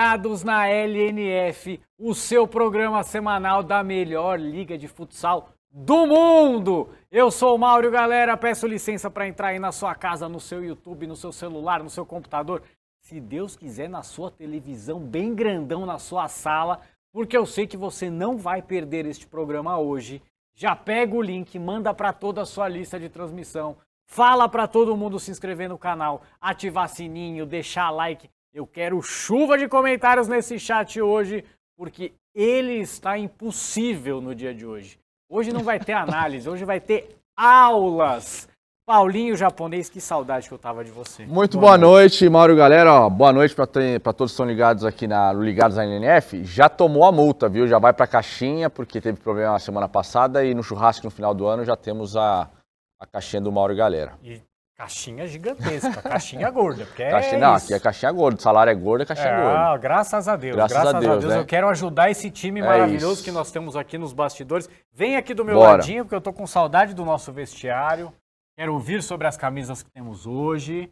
Ligados na LNF, o seu programa semanal da melhor liga de futsal do mundo. Eu sou o Mauro, galera. Peço licença para entrar aí na sua casa, no seu YouTube, no seu celular, no seu computador, se Deus quiser, na sua televisão, bem grandão na sua sala, porque eu sei que você não vai perder este programa hoje. Já pega o link, manda para toda a sua lista de transmissão. Fala para todo mundo se inscrever no canal, ativar sininho, deixar like, eu quero chuva de comentários nesse chat hoje, porque ele está impossível no dia de hoje. Hoje não vai ter análise, hoje vai ter aulas. Paulinho japonês, que saudade que eu tava de você. Muito boa, boa noite. noite, Mauro galera. Ó, boa noite para todos que estão ligados aqui na ligados na NNF. Já tomou a multa, viu? Já vai para caixinha porque teve problema na semana passada e no churrasco no final do ano já temos a, a caixinha do Mauro galera. E Caixinha gigantesca, caixinha gorda. Porque é caixinha, é não, isso. aqui é caixinha gorda, o salário é gordo, é caixinha é, gorda. Ah, graças a Deus, graças, graças a Deus. A Deus né? Eu quero ajudar esse time é maravilhoso isso. que nós temos aqui nos bastidores. Vem aqui do meu Bora. ladinho, porque eu tô com saudade do nosso vestiário. Quero ouvir sobre as camisas que temos hoje.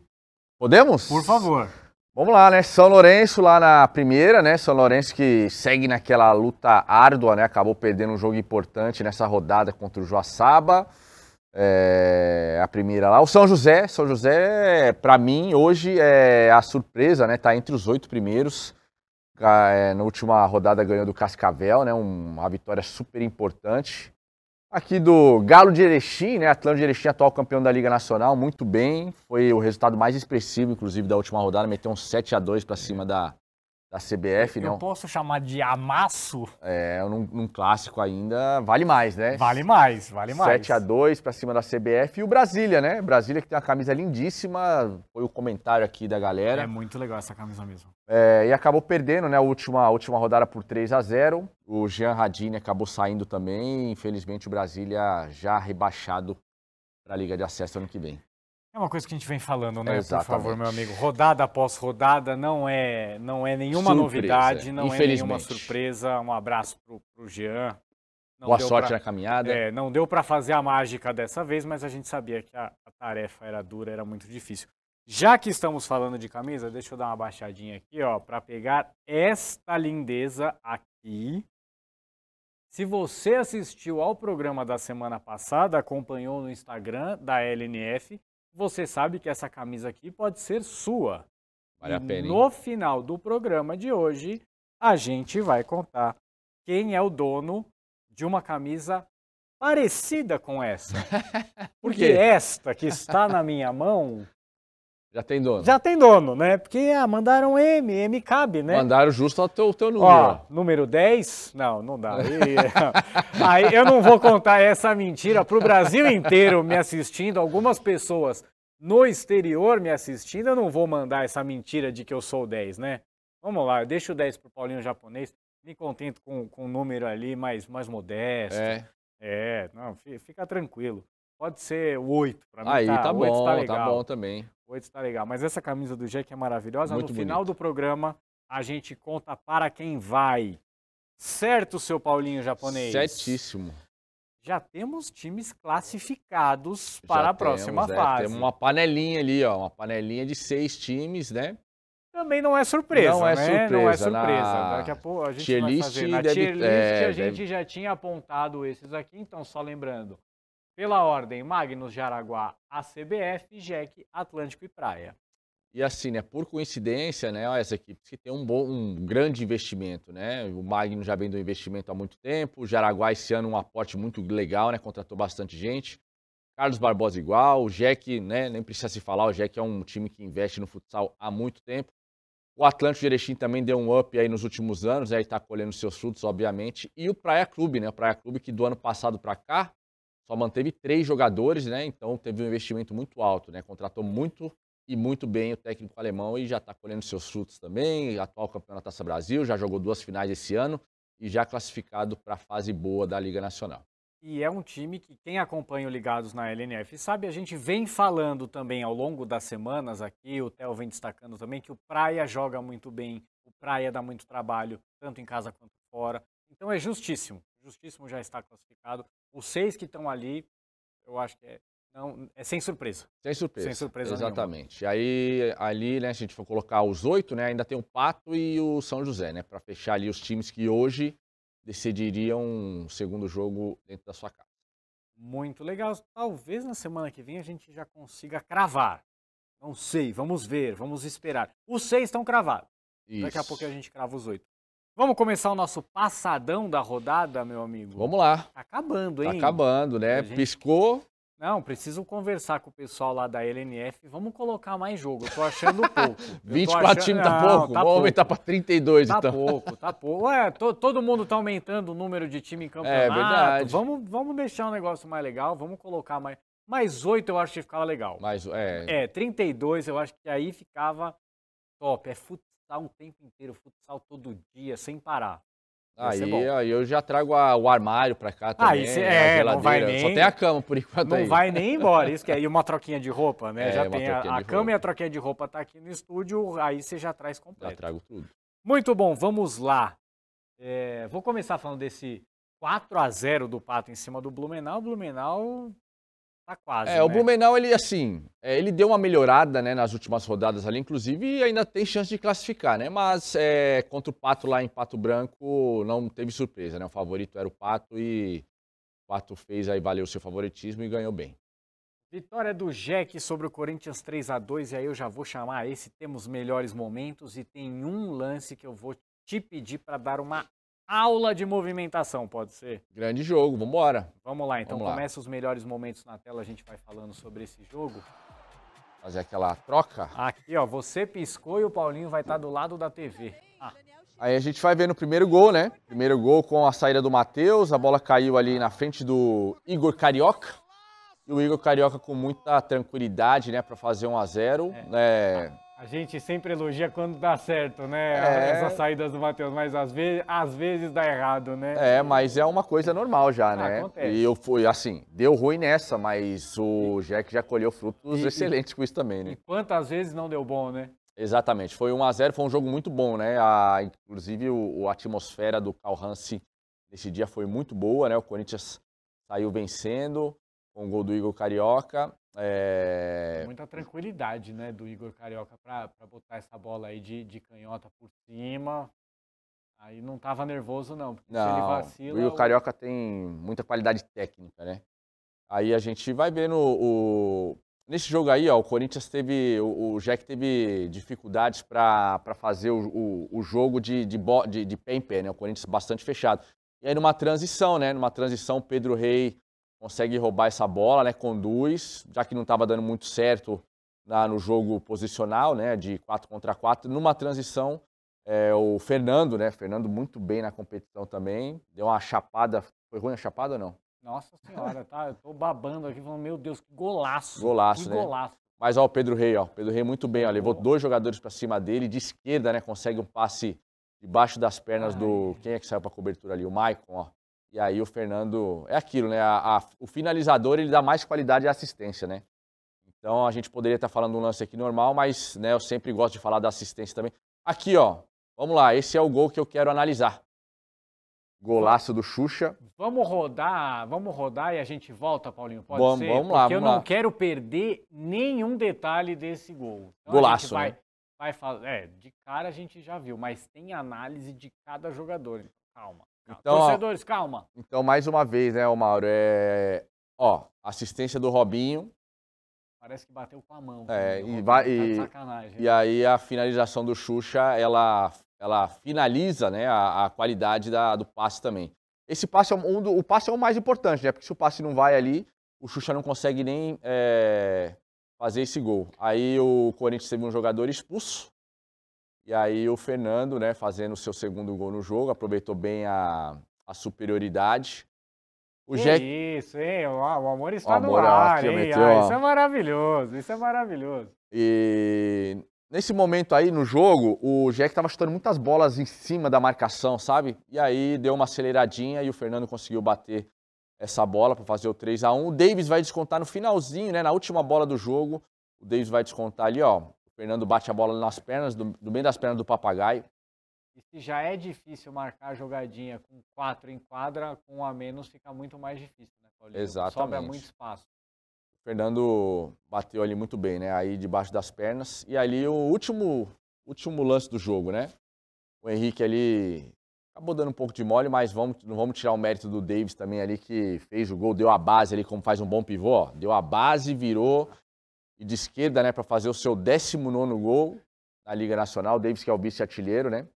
Podemos? Por favor. Vamos lá, né? São Lourenço lá na primeira, né? São Lourenço que segue naquela luta árdua, né? Acabou perdendo um jogo importante nessa rodada contra o Joaçaba. É, a primeira lá. O São José, São José, para mim, hoje é a surpresa, né? Tá entre os oito primeiros. É, na última rodada ganhou do Cascavel, né? uma vitória super importante. Aqui do Galo de Erechim, né? Atlântico de Erechim, atual campeão da Liga Nacional, muito bem. Foi o resultado mais expressivo, inclusive, da última rodada. Meteu um 7 a 2 para cima da, da CBF, eu não. Eu posso chamar de amasso? É, num, num, clássico ainda, vale mais, né? Vale mais, vale mais. 7 a 2 para cima da CBF e o Brasília, né? Brasília que tem uma camisa lindíssima, foi o comentário aqui da galera. É muito legal essa camisa mesmo. É, e acabou perdendo, né, a última, a última rodada por 3 a 0 O Jean Radini acabou saindo também, infelizmente o Brasília já rebaixado para a Liga de Acesso ano que vem. É uma coisa que a gente vem falando, né? Exatamente. Por favor, meu amigo. Rodada após rodada, não é, não é nenhuma surpresa, novidade, não é nenhuma surpresa. Um abraço pro, pro Jean. Não Boa sorte pra, na caminhada. É, não deu para fazer a mágica dessa vez, mas a gente sabia que a, a, tarefa era dura, era muito difícil. Já que estamos falando de camisa, deixa eu dar uma baixadinha aqui, ó, para pegar esta lindeza aqui. Se você assistiu ao programa da semana passada, acompanhou no Instagram da LNF, você sabe que essa camisa aqui pode ser sua. Vale a pena. Hein? No final do programa de hoje, a gente vai contar quem é o dono de uma camisa parecida com essa. Porque esta que está na minha mão já tem dono. Já tem dono, né? Porque ah, mandaram M, M cabe, né? Mandaram justo o teu, teu número. Ó, número 10? Não, não dá. E, aí eu não vou contar essa mentira para o Brasil inteiro me assistindo, algumas pessoas no exterior me assistindo, eu não vou mandar essa mentira de que eu sou 10, né? Vamos lá, deixa o 10 pro Paulinho japonês, me contento com, com um número ali mais, mais modesto. É. É, não, fica tranquilo. Pode ser o 8 para mim. Aí tá, tá, tá bom, tá, legal. tá bom também. 8 tá legal. Mas essa camisa do Jack é maravilhosa. Muito no bonito. final do programa, a gente conta para quem vai. Certo, seu Paulinho japonês? Certíssimo. Já temos times classificados para Já a próxima temos, é, fase. É, temos uma panelinha ali, ó, uma panelinha de seis times, né? Também não é surpresa, não é né? É surpresa, não é surpresa. Na... Daqui a pouco a gente vai fazer. Na deve... tier list é, a gente deve... já tinha apontado esses aqui, então só lembrando. Pela ordem, Magnus, Jaraguá, ACBF, Jack, Atlântico e Praia. E assim, né, por coincidência, né, essa equipe que tem um, bom, um grande investimento, né? O Magnus já vem do investimento há muito tempo, o Jaraguá esse ano um aporte muito legal, né, contratou bastante gente. Carlos Barbosa igual, o Jack, né, nem precisa se falar, o Jack é um time que investe no futsal há muito tempo. O Atlântico de Erechim também deu um up aí nos últimos anos, aí né, está colhendo seus frutos, obviamente. E o Praia Clube, né, o Praia Clube que do ano passado para cá só manteve três jogadores, né? Então teve um investimento muito alto, né? Contratou muito e muito bem o técnico alemão e já está colhendo seus frutos também. Atual campeão da Taça Brasil, já jogou duas finais esse ano e já classificado para a fase boa da Liga Nacional. E é um time que quem acompanha o Ligados na LNF sabe, a gente vem falando também ao longo das semanas aqui, o Theo vem destacando também que o Praia joga muito bem, o Praia dá muito trabalho, tanto em casa quanto fora. Então é justíssimo, justíssimo já está classificado os seis que estão ali, eu acho que é, não, é sem surpresa. Sem surpresa. Sem surpresa Exatamente. Nenhuma. Aí ali, né, a gente for colocar os oito, né, ainda tem o Pato e o São José, né, para fechar ali os times que hoje decidiriam um segundo jogo dentro da sua casa. Muito legal. Talvez na semana que vem a gente já consiga cravar. Não sei, vamos ver, vamos esperar. Os seis estão cravados. Isso. Daqui a pouco a gente crava os oito. Vamos começar o nosso passadão da rodada, meu amigo? Vamos lá. Tá acabando, tá hein? Tá acabando, né? Gente... Piscou. Não, preciso conversar com o pessoal lá da LNF. Vamos colocar mais jogo. Eu tô achando pouco. 24 achando... times tá pouco. tá Vamos aumentar tá pra 32, tá então. Tá pouco, tá pouco. Ué, to, todo mundo tá aumentando o número de time em é campeonato. É verdade. Vamos, vamos deixar um negócio mais legal. Vamos colocar mais. Mais 8 eu acho que ficava legal. Mais, é... é, 32 eu acho que aí ficava top. É futebol futsal um tempo inteiro, futsal todo dia, sem parar. Aí, aí eu já trago a, o armário pra cá ah, também, é, é, Não vai nem, Só tem a cama por enquanto Não aí. vai nem embora, isso que é. uma troquinha de roupa, né? É, já tem a, a cama e a troquinha de roupa tá aqui no estúdio, aí você já traz completo. Já trago tudo. Muito bom, vamos lá. É, vou começar falando desse 4 a 0 do Pato em cima do Blumenau. O Blumenau Tá quase. É, né? o Blumenau, ele assim, é, ele deu uma melhorada né, nas últimas rodadas ali, inclusive, e ainda tem chance de classificar, né? Mas é, contra o Pato lá em Pato Branco, não teve surpresa, né? O favorito era o Pato e o Pato fez aí, valeu o seu favoritismo e ganhou bem. Vitória do Jack sobre o Corinthians 3 a 2 e aí eu já vou chamar esse temos melhores momentos e tem um lance que eu vou te pedir para dar uma aula de movimentação, pode ser? Grande jogo, vamos embora. Vamos lá, então vamos começa lá. os melhores momentos na tela, a gente vai falando sobre esse jogo. Fazer aquela troca. Aqui, ó, você piscou e o Paulinho vai estar tá do lado da TV. Ah. Aí a gente vai ver no primeiro gol, né? Primeiro gol com a saída do Matheus, a bola caiu ali na frente do Igor Carioca. E o Igor Carioca com muita tranquilidade, né, para fazer 1 a 0, é. né? A gente sempre elogia quando dá certo, né? É... Essas saídas do Matheus, mas às vezes, às vezes dá errado, né? É, mas é uma coisa normal já, né? Acontece. E eu fui, assim, deu ruim nessa, mas o Jack já colheu frutos e, excelentes e, com isso também, né? E quantas vezes não deu bom, né? Exatamente. Foi 1 a 0 foi um jogo muito bom, né? A, inclusive, o, a atmosfera do Hansen nesse dia foi muito boa, né? O Corinthians saiu vencendo, com o gol do Igor Carioca. É... Muita tranquilidade, né, do Igor Carioca para botar essa bola aí de, de canhota por cima. Aí não tava nervoso, não. não se ele vacila. O Igor Carioca tem muita qualidade técnica, né? Aí a gente vai vendo o. Nesse jogo aí, ó, o Corinthians teve. O, o Jack teve dificuldades para fazer o, o, o, jogo de, de, bo... de, de pé em pé, né? O Corinthians bastante fechado. E aí numa transição, né? Numa transição, Pedro Rei consegue roubar essa bola, né? Conduz, já que não estava dando muito certo na, no jogo posicional, né? De 4 contra 4. Numa transição, é, o Fernando, né? Fernando muito bem na competição também. Deu uma chapada. Foi ruim a chapada ou não? Nossa senhora, tá? Eu tô babando aqui, falando, meu Deus, que golaço. Golaço, que né? golaço. Mas ó, o Pedro Rei, ó. Pedro Rei muito bem, ó. Levou dois jogadores para cima dele, de esquerda, né? Consegue um passe debaixo das pernas Ai. do. Quem é que saiu pra cobertura ali? O Maicon, ó. E aí o Fernando. É aquilo, né? A, a, o finalizador ele dá mais qualidade à assistência, né? Então a gente poderia estar falando um lance aqui normal, mas né, eu sempre gosto de falar da assistência também. Aqui, ó. Vamos lá, esse é o gol que eu quero analisar. Golaço do Xuxa. Vamos rodar, vamos rodar e a gente volta, Paulinho. Pode vamos, ser? Vamos lá, Porque vamos eu lá. não quero perder nenhum detalhe desse gol. Então Golaço. vai, né? vai falar, é, de cara a gente já viu, mas tem análise de cada jogador. Então, calma. Então, Torcedores, ó, calma. Então, mais uma vez, né, Mauro? É, ó, assistência do Robinho. Parece que bateu com a mão. É, e, vai, tá e, tá e aí a finalização do Xuxa, ela, ela finaliza né, a, a qualidade da, do passe também. Esse passe é um do, o passe é o mais importante, né? Porque se o passe não vai ali, o Xuxa não consegue nem é, fazer esse gol. Aí o Corinthians teve um jogador expulso, e aí o Fernando, né, fazendo o seu segundo gol no jogo, aproveitou bem a, a superioridade. O que Jack... Isso, hein? O, o amor está o amor, no é ar, aqui, meteu, ah, isso é maravilhoso, isso é maravilhoso. E nesse momento aí no jogo, o Jack estava chutando muitas bolas em cima da marcação, sabe? E aí deu uma aceleradinha e o Fernando conseguiu bater essa bola para fazer o 3 a 1 O Davis vai descontar no finalzinho, né? Na última bola do jogo, o Davis vai descontar ali, ó. Fernando bate a bola nas pernas, do, meio das pernas do papagaio. E se já é difícil marcar a jogadinha com quatro em quadra, com um a menos fica muito mais difícil, né, Paulinho? Exatamente. Sobe muito espaço. O Fernando bateu ali muito bem, né? Aí debaixo das pernas. E ali o último, último lance do jogo, né? O Henrique ali acabou dando um pouco de mole, mas vamos, não vamos tirar o mérito do Davis também ali, que fez o gol, deu a base ali, como faz um bom pivô. Ó. Deu a base, virou e de esquerda, né, para fazer o seu 19 gol na Liga Nacional. Davis, que é o vice-artilheiro, né?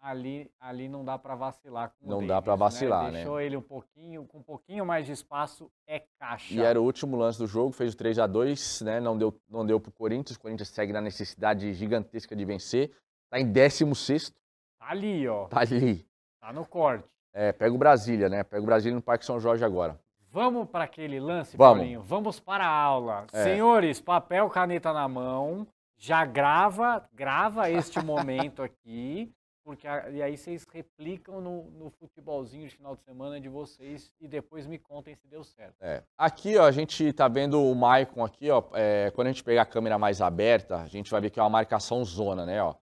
Ali, ali não dá para vacilar com Não Davis, dá para né? vacilar, né? Deixou né? ele um pouquinho, com um pouquinho mais de espaço, é caixa. E era o último lance do jogo, fez o 3 a 2 né? Não deu, não deu o Corinthians. O Corinthians segue na necessidade gigantesca de vencer. Tá em 16. Tá ali, ó. Tá ali. Tá no corte. É, pega o Brasília, né? Pega o Brasília no Parque São Jorge agora. Vamos para aquele lance, Vamos. Paulinho? Vamos para a aula. É. Senhores, papel, caneta na mão. Já grava, grava este momento aqui, porque a, e aí vocês replicam no, no, futebolzinho de final de semana de vocês e depois me contem se deu certo. É. Aqui, ó, a gente tá vendo o Maicon aqui, ó. É, quando a gente pegar a câmera mais aberta, a gente vai ver que é uma marcação zona, né, ó.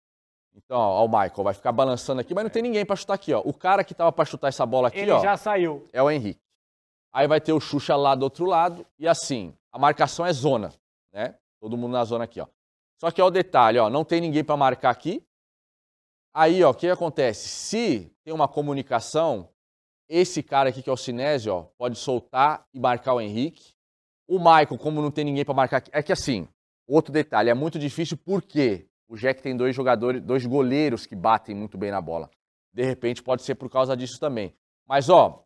Então, ó, o Michael vai ficar balançando aqui, mas não tem ninguém para chutar aqui, ó. O cara que tava para chutar essa bola aqui, Ele ó. Ele já saiu. É o Henrique. Aí vai ter o Xuxa lá do outro lado. E assim, a marcação é zona, né? Todo mundo na zona aqui, ó. Só que é o detalhe, ó, não tem ninguém para marcar aqui. Aí, ó, o que acontece? Se tem uma comunicação, esse cara aqui que é o Sinésio, ó, pode soltar e marcar o Henrique. O Michael, como não tem ninguém para marcar aqui, é que assim, outro detalhe, é muito difícil porque o Jack tem dois jogadores, dois goleiros que batem muito bem na bola. De repente pode ser por causa disso também. Mas ó,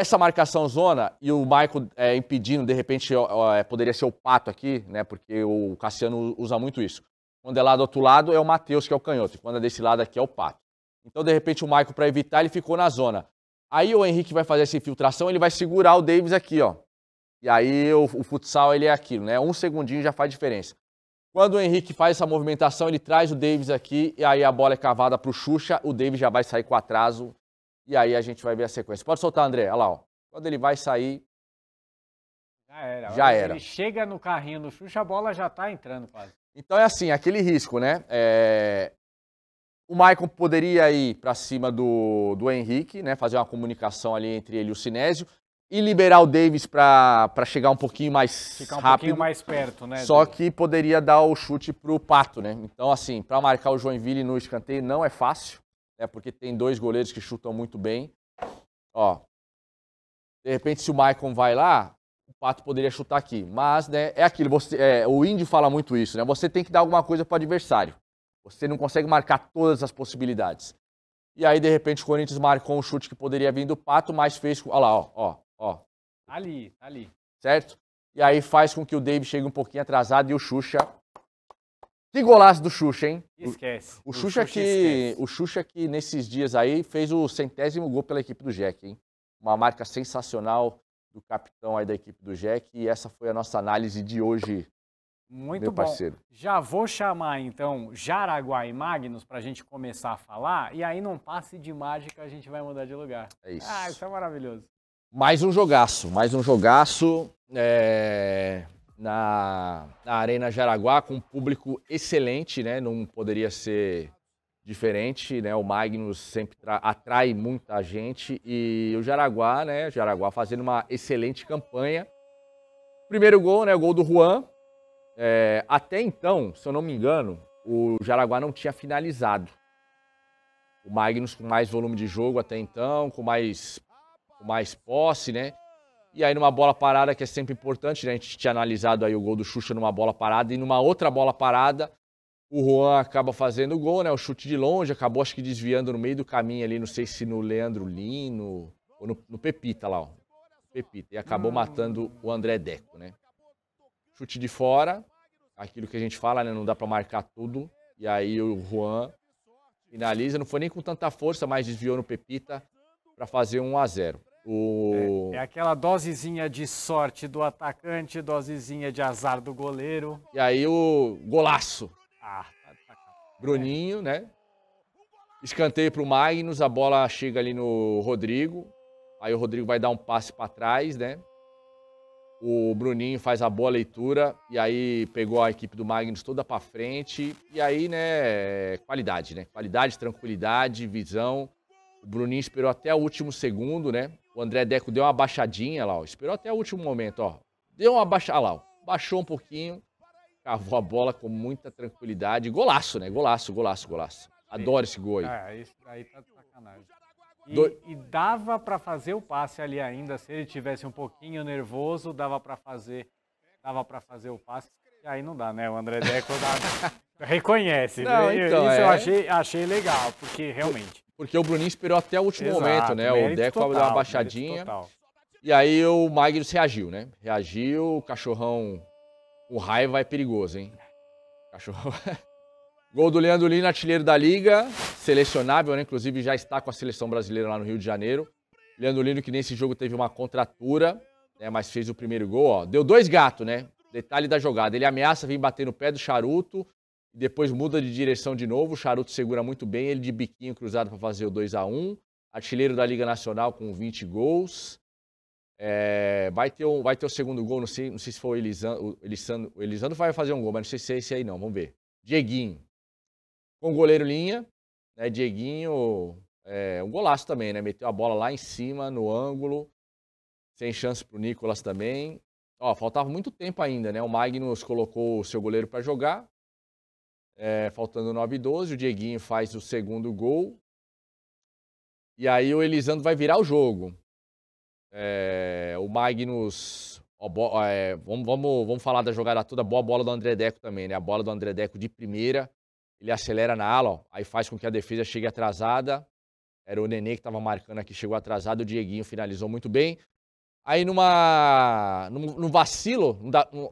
essa marcação zona e o Michael é, impedindo, de repente, ó, é, poderia ser o Pato aqui, né? Porque o Cassiano usa muito isso. Quando é lá do outro lado, é o Matheus, que é o canhoto. E quando é desse lado aqui, é o Pato. Então, de repente, o Michael, para evitar, ele ficou na zona. Aí o Henrique vai fazer essa infiltração, ele vai segurar o Davis aqui, ó. E aí o, o futsal, ele é aquilo, né? Um segundinho já faz diferença. Quando o Henrique faz essa movimentação, ele traz o Davis aqui, e aí a bola é cavada para o Xuxa, o Davis já vai sair com atraso, e aí a gente vai ver a sequência. Pode soltar, André. Olha lá, ó. Quando ele vai sair. Já era. Já era. Ele chega no carrinho do Xuxa, a bola já tá entrando quase. Então é assim, aquele risco, né? É... O Maicon poderia ir para cima do, do Henrique, né? Fazer uma comunicação ali entre ele e o Sinésio. E liberar o Davis para chegar um pouquinho mais Ficar um rápido. pouquinho mais perto, né? Só que poderia dar o chute pro Pato, né? Então, assim, para marcar o Joinville no escanteio não é fácil né? Porque tem dois goleiros que chutam muito bem. Ó, de repente, se o Maicon vai lá, o Pato poderia chutar aqui. Mas, né, é aquilo. Você, é, o índio fala muito isso, né? Você tem que dar alguma coisa para o adversário. Você não consegue marcar todas as possibilidades. E aí, de repente, o Corinthians marcou um chute que poderia vir do Pato, mas fez. Olha lá, ó, ó, ó. Ali, ali. Certo? E aí faz com que o David chegue um pouquinho atrasado e o Xuxa que golaço do Xuxa, hein? Esquece. O, o Xuxa, Xuxa, que, esquece. o Xuxa que nesses dias aí fez o centésimo gol pela equipe do Jack, hein? Uma marca sensacional do capitão aí da equipe do Jack. E essa foi a nossa análise de hoje. Muito meu bom. Parceiro. Já vou chamar então Jaraguá e Magnus para a gente começar a falar. E aí, num passe de mágica, a gente vai mudar de lugar. É isso. Ah, isso é maravilhoso. Mais um jogaço, mais um jogaço. É na, na Arena Jaraguá com um público excelente, né? Não poderia ser diferente, né? O Magnus sempre atrai muita gente e o Jaraguá, né? O Jaraguá fazendo uma excelente campanha. Primeiro gol, né? O gol do Juan. É, até então, se eu não me engano, o Jaraguá não tinha finalizado. O Magnus com mais volume de jogo até então, com mais, com mais posse, né? E aí numa bola parada, que é sempre importante, né? a gente tinha analisado aí o gol do Xuxa numa bola parada, e numa outra bola parada, o Juan acaba fazendo o gol, né? O chute de longe, acabou acho que desviando no meio do caminho ali, não sei se no Leandro Lino, ou no, no Pepita lá, ó. Pepita. E acabou matando o André Deco, né? Chute de fora, aquilo que a gente fala, né? Não dá para marcar tudo. E aí o Juan finaliza, não foi nem com tanta força, mas desviou no Pepita para fazer 1 a 0 o... É, é, aquela dosezinha de sorte do atacante, dosezinha de azar do goleiro. E aí o golaço. Ah, tá, tá, tá. Bruninho, né? Escanteio pro Magnus, a bola chega ali no Rodrigo. Aí o Rodrigo vai dar um passe para trás, né? O Bruninho faz a boa leitura e aí pegou a equipe do Magnus toda para frente. E aí, né, qualidade, né? Qualidade, tranquilidade, visão. O Bruninho esperou até o último segundo, né? O André Deco deu uma baixadinha lá, ó. Esperou até o último momento, ó. Deu uma baixada ah lá, ó. Baixou um pouquinho. Cavou a bola com muita tranquilidade. Golaço, né? Golaço, golaço, golaço. Adoro esse gol aí. É, isso aí tá de sacanagem. E, Do... e dava para fazer o passe ali ainda, se ele tivesse um pouquinho nervoso, dava para fazer, dava para fazer o passe. E aí não dá, né? O André Deco dá... reconhece. Não, né? então, Isso é... eu achei, achei legal, porque realmente. Porque o Bruninho esperou até o último Exato, momento, né? O Deco total, deu uma baixadinha. E aí o Magnus reagiu, né? Reagiu, o cachorrão com raiva é perigoso, hein? Cachorrão. Gol do Leandro Lino, artilheiro da Liga, selecionável, né? Inclusive já está com a seleção brasileira lá no Rio de Janeiro. Leandro Lino, que nesse jogo teve uma contratura, né? Mas fez o primeiro gol, ó. Deu dois gatos, né? Detalhe da jogada. Ele ameaça vir bater no pé do charuto, e depois muda de direção de novo. O Charuto segura muito bem, ele de biquinho cruzado para fazer o 2 a 1 Artilheiro da Liga Nacional com 20 gols. É, vai, ter um, vai ter o segundo gol, não sei, não sei se foi o Elisandro, o Elisandro. O Elisandro vai fazer um gol, mas não sei se é esse aí não, vamos ver. Dieguinho. Com o goleiro linha, né, Dieguinho, é, um golaço também, né? Meteu a bola lá em cima, no ângulo. Sem chance para o Nicolas também. Ó, faltava muito tempo ainda, né? O Magnus colocou o seu goleiro para jogar. É, faltando 9 e 12, o Dieguinho faz o segundo gol. E aí o Elisandro vai virar o jogo. É, o Magnus. Ó, bo, é, vamos, vamos, vamos falar da jogada toda, boa bola do André Deco também, né? A bola do André Deco de primeira. Ele acelera na ala, ó, aí faz com que a defesa chegue atrasada. Era o Nenê que estava marcando aqui, chegou atrasado. O Dieguinho finalizou muito bem. Aí numa. no vacilo,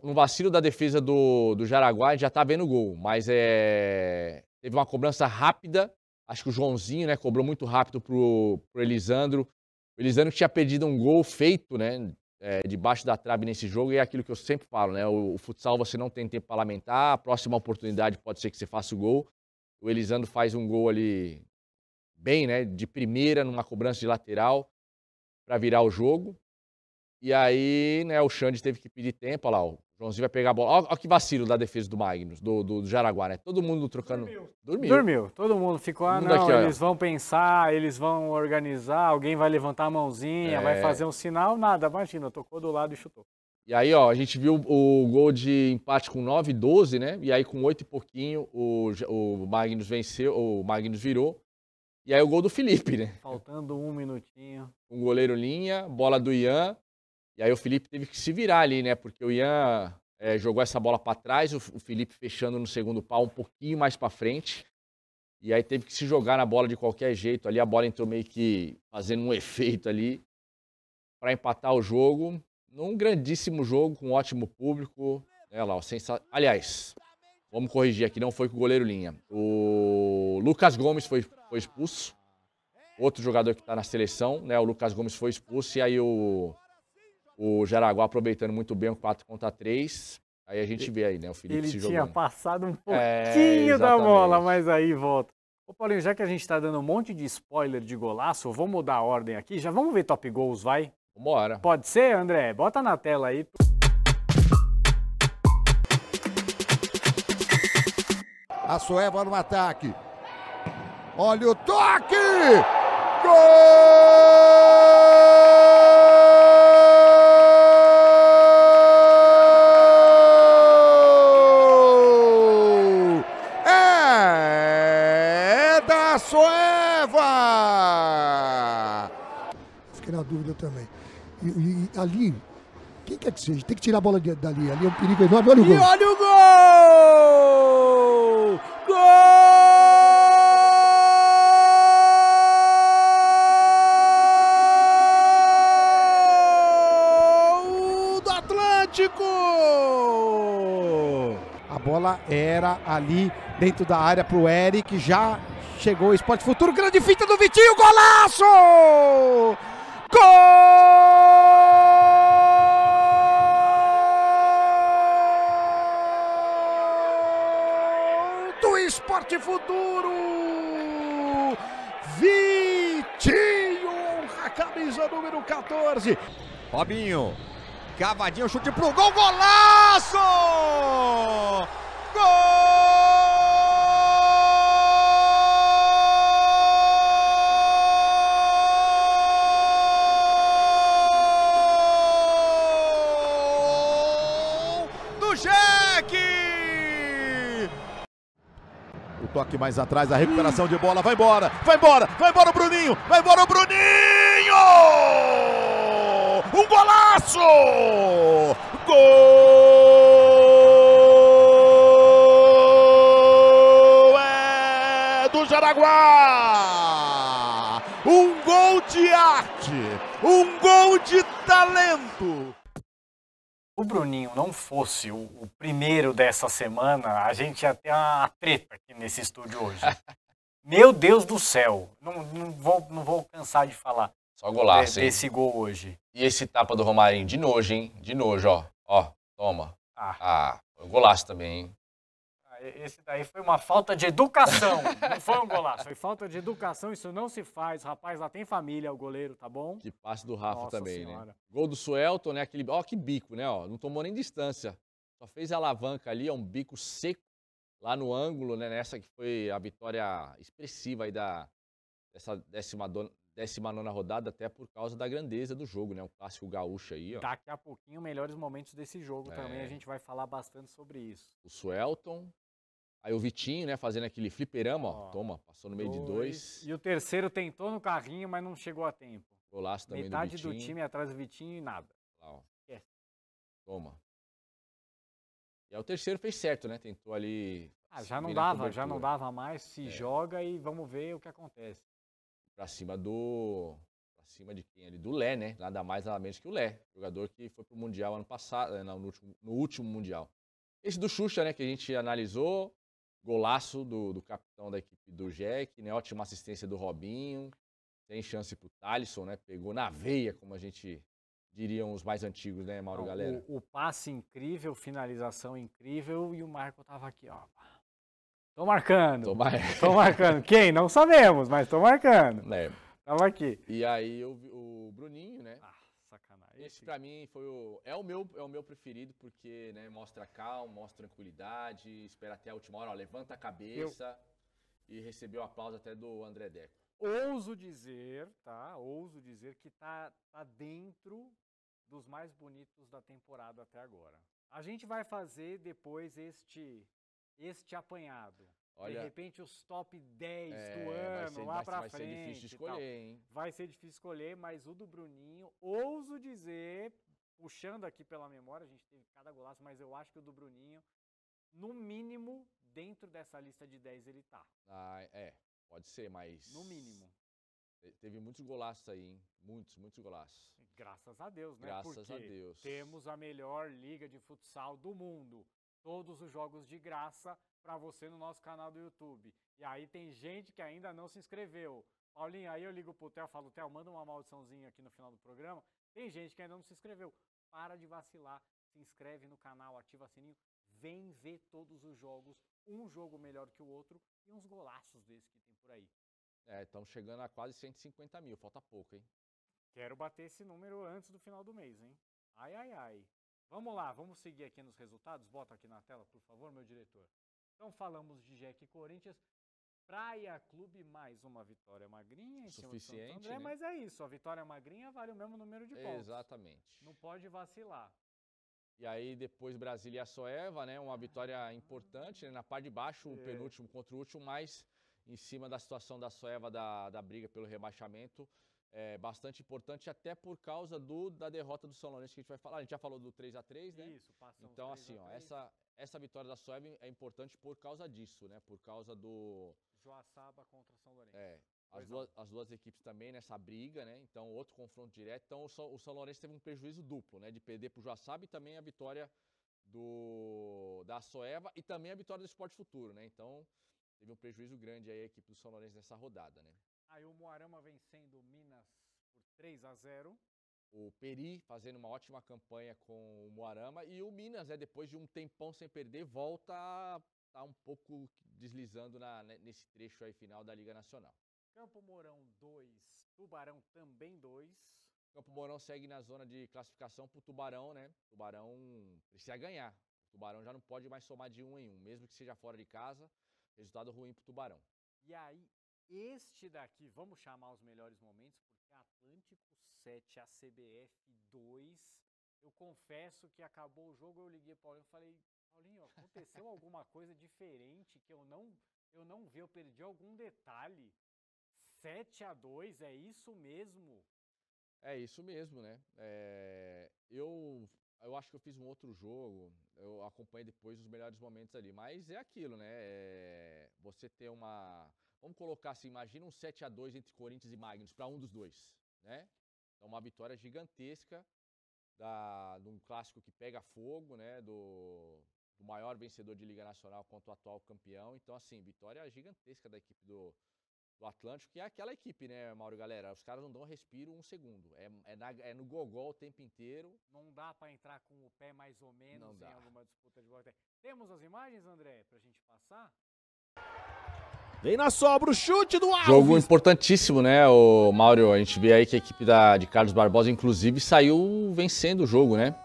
no vacilo da defesa do, do Jaraguá, a gente já tá vendo o gol. Mas é. Teve uma cobrança rápida. Acho que o Joãozinho, né, cobrou muito rápido pro, pro Elisandro. O Elisandro tinha perdido um gol feito, né? É, debaixo da trave nesse jogo, e é aquilo que eu sempre falo, né? O, o futsal você não tem tempo para lamentar, a próxima oportunidade pode ser que você faça o gol. O Elisandro faz um gol ali bem, né? De primeira, numa cobrança de lateral, para virar o jogo. E aí, né, o Xande teve que pedir tempo. Olha lá, o Joãozinho vai pegar a bola. Olha, que vacilo da defesa do Magnus, do, do, do Jaraguá, né? Todo mundo trocando. Dormiu. Dormiu. Dormiu. Todo mundo ficou, ah, mundo não, aqui, eles vão pensar, eles vão organizar, alguém vai levantar a mãozinha, é... vai fazer um sinal, nada. Imagina, tocou do lado e chutou. E aí, ó, a gente viu o gol de empate com 9 12, né? E aí, com 8 e pouquinho, o, o Magnus venceu, o Magnus virou. E aí, o gol do Felipe, né? Faltando um minutinho. Um goleiro linha, bola do Ian. E aí o Felipe teve que se virar ali, né? Porque o Ian é, jogou essa bola para trás, o, Felipe fechando no segundo pau um pouquinho mais para frente. E aí teve que se jogar na bola de qualquer jeito ali. A bola entrou meio que fazendo um efeito ali para empatar o jogo. Num grandíssimo jogo, com um ótimo público. É né, lá, ó, sensa... Aliás, vamos corrigir aqui, não foi com o goleiro linha. O Lucas Gomes foi, foi expulso. Outro jogador que está na seleção, né? O Lucas Gomes foi expulso e aí o o Jaraguá aproveitando muito bem o 4 contra 3. Aí a gente vê aí, né? O Felipe Ele se jogando. tinha passado um é, pouquinho é, da bola, mas aí volta. Ô Paulinho, já que a gente está dando um monte de spoiler de golaço, vamos mudar a ordem aqui. Já vamos ver top gols, vai? Bora. Pode ser, André? Bota na tela aí. A Sueva no ataque. Olha o toque! Gol! também. E, e ali, quem quer que seja, tem que tirar a bola de, dali. Ali é um perigo enorme. Olha o e gol. olha o gol! Gol do Atlântico! A bola era ali dentro da área para o Eric, já chegou o Esporte Futuro, grande fita do Vitinho, golaço! Gol do Esporte Futuro! Vitinho a camisa número 14. Robinho, cavadinho, chute pro gol, golaço! Gol! toque mais atrás, a recuperação de bola, vai embora, vai embora, vai embora o Bruninho, vai embora o Bruninho! Um golaço! Gol! É do Jaraguá! Um gol de arte, um gol de talento! o Bruninho não fosse o, o, primeiro dessa semana, a gente ia ter uma treta aqui nesse estúdio hoje. Meu Deus do céu, não, não, vou, não vou cansar de falar. Só golaço, de, Desse gol hoje. E esse tapa do Romarinho, de nojo, hein? De nojo, ó. Ó, toma. Ah, ah golaço também, hein? esse daí foi uma falta de educação. não foi um golaço. Foi falta de educação, isso não se faz. Rapaz, lá tem família o goleiro, tá bom? Que passe do Rafa Nossa também, né? senhora. né? Gol do Suelton, né? Aquele, ó, que bico, né? Ó, não tomou nem distância. Só fez a alavanca ali, é um bico seco lá no ângulo, né? Nessa que foi a vitória expressiva aí da dessa décima, dona, décima nona rodada, até por causa da grandeza do jogo, né? O clássico gaúcho aí, ó. Daqui a pouquinho, melhores momentos desse jogo é. também. A gente vai falar bastante sobre isso. O Suelton, Aí o Vitinho, né, fazendo aquele fliperama, ó, ó toma, passou no meio dois. de dois. E o terceiro tentou no carrinho, mas não chegou a tempo. Golaço também Metade do Vitinho. Metade do time atrás do Vitinho e nada. Lá, ó. Toma. E aí o terceiro fez certo, né? Tentou ali... Ah, já não dava, já não dava mais, se é. joga e vamos ver o que acontece. Pra cima do... Pra cima de quem ali? Do Lé, né? Nada mais, nada menos que o Lé. Jogador que foi pro Mundial ano passado, eh, no último, no último Mundial. Esse do Xuxa, né, que a gente analisou, Golaço do, do capitão da equipe do Jack, né? Ótima assistência do Robinho. Tem chance pro Thalisson, né? Pegou na veia, como a gente diriam os mais antigos, né, Mauro Não, Galera? O, o, passe incrível, finalização incrível e o Marco tava aqui, ó. Tô marcando. Tô, mar... tô marcando. Quem? Não sabemos, mas tô marcando. É. Tava aqui. E aí o, o Bruninho, né? Ah esse para mim foi o é o meu é o meu preferido porque né, mostra calma, mostra tranquilidade, espera até a última hora, ó, levanta a cabeça eu... e recebeu pausa até do André Deco. Ouso dizer, tá? Ouso dizer que tá tá dentro dos mais bonitos da temporada até agora. A gente vai fazer depois este este apanhado. Olha, de repente os top 10 é, do ano ser, lá para frente. Vai ser difícil escolher, hein? Vai ser difícil escolher, mas o do Bruninho, ouso dizer, puxando aqui pela memória, a gente teve cada golaço, mas eu acho que o do Bruninho, no mínimo, dentro dessa lista de 10 ele tá. Ah, é, pode ser, mas. No mínimo. Teve muitos golaços aí, hein? Muitos, muitos golaços. Graças a Deus, né? Graças Porque a Deus. Temos a melhor liga de futsal do mundo todos os jogos de graça para você no nosso canal do YouTube. E aí tem gente que ainda não se inscreveu. Paulinho, aí eu ligo pro Theo, falo, Theo, manda uma maldiçãozinha aqui no final do programa. Tem gente que ainda não se inscreveu. Para de vacilar, se inscreve no canal, ativa sininho, vem ver todos os jogos, um jogo melhor que o outro e uns golaços desses que tem por aí. É, estamos chegando a quase 150 mil, falta pouco, hein? Quero bater esse número antes do final do mês, hein? Ai, ai, ai. Vamos lá, vamos seguir aqui nos resultados. Bota aqui na tela, por favor, meu diretor. Então falamos de Jack Corinthians. Praia Clube, mais uma vitória magrinha em Suficiente, André, né? mas é isso, a vitória magrinha vale o mesmo número de pontos. Exatamente. Não pode vacilar. E aí depois Brasília e Soeva, né? Uma vitória ah. importante, né? na parte de baixo, o é. penúltimo contra o último, mas em cima da situação da Soeva da, da briga pelo rebaixamento, é, bastante importante, até por causa do, da derrota do São Lourenço que a gente vai falar. A gente já falou do 3 a 3 né? Isso, passou. Então, assim, ó, essa, essa vitória da Soeva é importante por causa disso, né? Por causa do. Joaçaba contra São Lourenço. É. As duas, as duas equipes também nessa briga, né? Então, outro confronto direto. Então, o São, o São Lourenço teve um prejuízo duplo, né? De perder para o Joaçaba e também a vitória do, da Soeva e também a vitória do Esporte Futuro, né? Então, teve um prejuízo grande aí a equipe do São Lourenço nessa rodada, né? Aí o Moarama vencendo Minas por 3 a 0 o Peri fazendo uma ótima campanha com o Moarama e o Minas, né, depois de um tempão sem perder, volta a tá um pouco deslizando na, né, nesse trecho aí final da Liga Nacional. Campo Mourão 2, Tubarão também 2. Campo Mourão segue na zona de classificação para o Tubarão, né? Tubarão precisa ganhar. O Tubarão já não pode mais somar de um em um, mesmo que seja fora de casa. Resultado ruim para o Tubarão. E aí, este daqui, vamos chamar os melhores momentos, porque Atlântico 7, ACBF 2. Eu confesso que acabou o jogo, eu liguei para o Paulinho e falei, Paulinho, aconteceu alguma coisa diferente que eu não, eu não vi, eu perdi algum detalhe. 7 a 2 é isso mesmo? É isso mesmo, né? É... eu, eu acho que eu fiz um outro jogo, eu acompanhei depois os melhores momentos ali, mas é aquilo, né? É... você ter uma, Vamos colocar assim, imagina um 7 a 2 entre Corinthians e Magnus para um dos dois, né? Então uma vitória gigantesca da, de um clássico que pega fogo, né? Do, do maior vencedor de Liga Nacional contra o atual campeão. Então, assim, vitória gigantesca da equipe do, do Atlântico, que é aquela equipe, né, Mauro, galera? Os caras não dão respiro um segundo. É, é, na, é no gogol o tempo inteiro. Não dá para entrar com o pé mais ou menos em alguma disputa de bola. Temos as imagens, André, para a gente passar? Vem na sobra o chute do Alves. Jogo importantíssimo, né, o Mauro? A gente vê aí que a equipe da, de Carlos Barbosa, inclusive, saiu vencendo o jogo, né?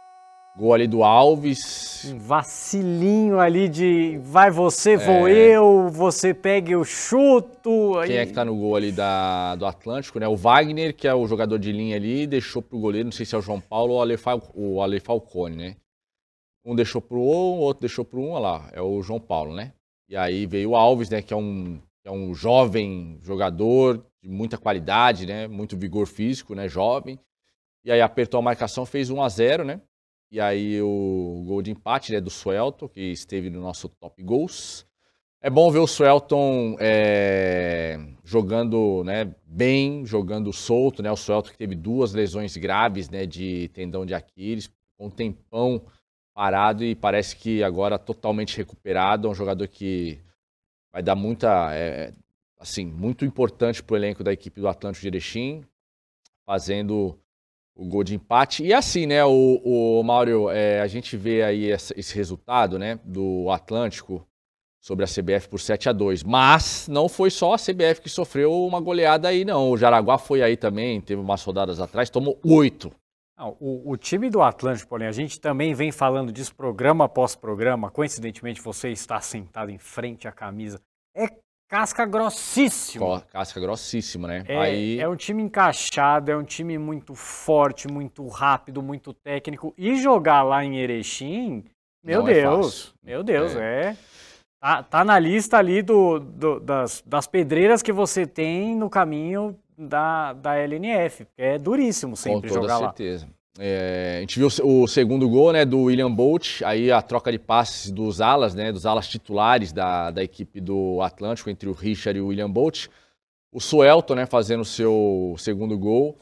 Gol ali do Alves. Um vacilinho ali de vai você, vou é. eu, você pega, eu chuto. Quem é que tá no gol ali da, do Atlântico, né? O Wagner, que é o jogador de linha ali, deixou pro goleiro, não sei se é o João Paulo ou o Ale Falcone, né? Um deixou pro um, outro deixou pro um, olha lá, é o João Paulo, né? E aí veio o Alves, né, que é um, é um jovem jogador de muita qualidade, né, muito vigor físico, né, jovem. E aí apertou a marcação, fez 1 a 0, né? E aí o gol de empate né, do Suelton, que esteve no nosso top goals. É bom ver o Suelton é, jogando né, bem, jogando solto, né? O Suelton que teve duas lesões graves né, de tendão de Aquiles, um tempão parado e parece que agora totalmente recuperado. É um jogador que vai dar muita. É, é assim, muito importante para o elenco da equipe do Atlântico de Erechim, fazendo o gol de empate. E assim, né, o, o Mauro, é, a gente vê aí essa, esse resultado, né, do Atlântico sobre a CBF por 7 a 2 Mas não foi só a CBF que sofreu uma goleada aí, não. O Jaraguá foi aí também, teve umas rodadas atrás, tomou 8. Ah, o, o, time do Atlântico, porém, a gente também vem falando disso programa após programa. Coincidentemente, você está sentado em frente à camisa. É casca grossíssima. Casca grossíssima, né? É, Aí... é um time encaixado, é um time muito forte, muito rápido, muito técnico. E jogar lá em Erechim, meu Não é Deus, é meu Deus, é. é... Tá, tá, na lista ali do, do das, das pedreiras que você tem no caminho da, da LNF, porque é duríssimo sempre Com toda jogar certeza. lá. É, a gente viu o segundo gol né, do William Bolt, aí a troca de passes dos alas, né, dos alas titulares da, da equipe do Atlântico, entre o Richard e o William Bolt. O Suelton né, fazendo seu segundo gol.